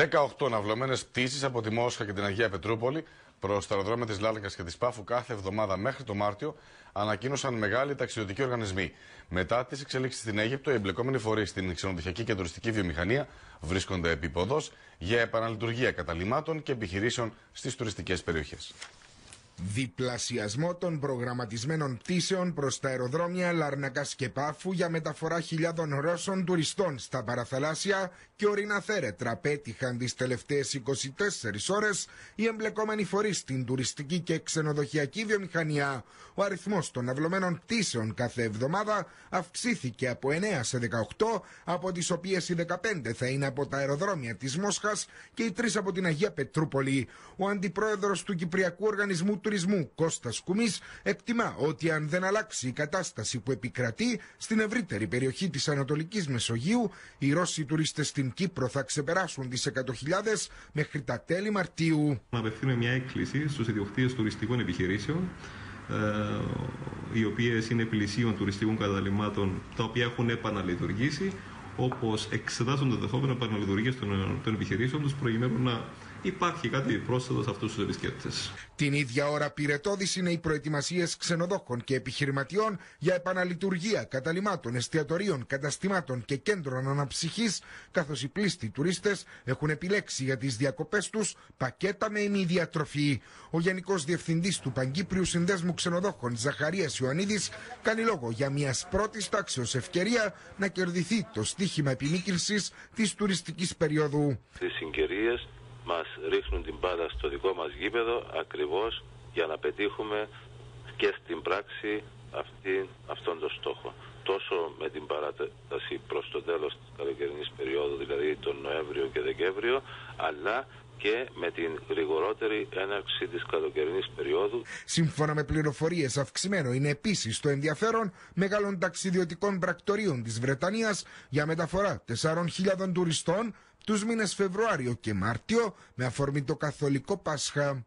18 ναυλωμένε πτήσεις από τη Μόσχα και την Αγία Πετρούπολη προς τα αεροδρόμια της Λάλακα και της Πάφου κάθε εβδομάδα μέχρι το Μάρτιο ανακοίνωσαν μεγάλοι ταξιδιωτικοί οργανισμοί. Μετά τις εξελίξεις στην Αίγυπτο, οι εμπλεκόμενοι φορείς στην ξενοδοχειακή και τουριστική βιομηχανία βρίσκονται επίποδο για επαναλειτουργία καταλήμματων και επιχειρήσεων στις τουριστικές περιοχές. Διπλασιασμό των προγραμματισμένων πτήσεων προς τα αεροδρόμια Λαρνακά και Πάφου για μεταφορά χιλιάδων Ρώσων τουριστών στα παραθαλάσσια και ορεινά θέρετρα πέτυχαν τις τελευταίες 24 ώρες οι εμπλεκόμενοι φορείς στην τουριστική και ξενοδοχειακή βιομηχανία. Ο αριθμός των αυλωμένων πτήσεων κάθε εβδομάδα αυξήθηκε από 9 σε 18, από τις οποίες οι 15 θα είναι από τα αεροδρόμια της Μόσχας και οι 3 από την Αγία Πετρούπολη. Ο αντιπρόεδρος του Κυπριακού Οργανισμού τουρισμού Κώστας Κουμής εκτιμά ότι αν δεν αλλάξει η κατάσταση που επικρατεί στην ευρύτερη περιοχή της Ανατολικής Μεσογείου, οι Ρώσοι τουρίστες στην Κύπρο θα ξεπεράσουν τις 100.000 μέχρι τα τέλη Μαρτίου. Να απευθύνουμε μια έκκληση στους ιδιοκτήτες τουριστικών επιχειρήσεων ε, οι οποίες είναι πλησίων τουριστικών καταλήμματων τα οποία έχουν επαναλειτουργήσει όπως εξετάζονται τα δεχόμενα παραναλειτουργία των, των επιχειρήσεων τους, προκειμένου να υπάρχει κάτι πρόσθετο σε αυτούς τους επισκέπτες. Την ίδια ώρα, πυρετόδης είναι οι προετοιμασίες ξενοδόχων και επιχειρηματιών για επαναλειτουργία καταλήμματων, εστιατορίων, καταστημάτων και κέντρων αναψυχής, καθώς οι πλήστοι τουρίστες έχουν επιλέξει για τις διακοπές τους πακέτα με ημιδιατροφή. Ο Γενικός Διευθυντής του Παγκύπριου Συνδέσμου Ξενοδόχων, Ζαχαρίας Ιωαννίδης, κάνει λόγο για μιας πρώτης τάξεως ευκαιρία να κερδιθεί το στήριο στοίχημα επιμήκυνσης της τουριστικής περίοδου. Οι συγκυρίες μας ρίχνουν την μπάλα στο δικό μας γήπεδο ακριβώς για να πετύχουμε και στην πράξη αυτή, αυτόν τον στόχο. Τόσο με την παράταση προς το τέλος της καλοκαιρινής περίοδου, δηλαδή τον Νοέμβριο και Δεκέμβριο, αλλά και με την γρηγορότερη έναρξη της καλοκαιρινής περίοδου. Σύμφωνα με πληροφορίες αυξημένο είναι επίσης το ενδιαφέρον μεγάλων ταξιδιωτικών πρακτορείων της Βρετανίας για μεταφορά 4.000 τουριστών τους μήνες Φεβρουάριο και Μάρτιο με αφορμή το Καθολικό Πάσχα.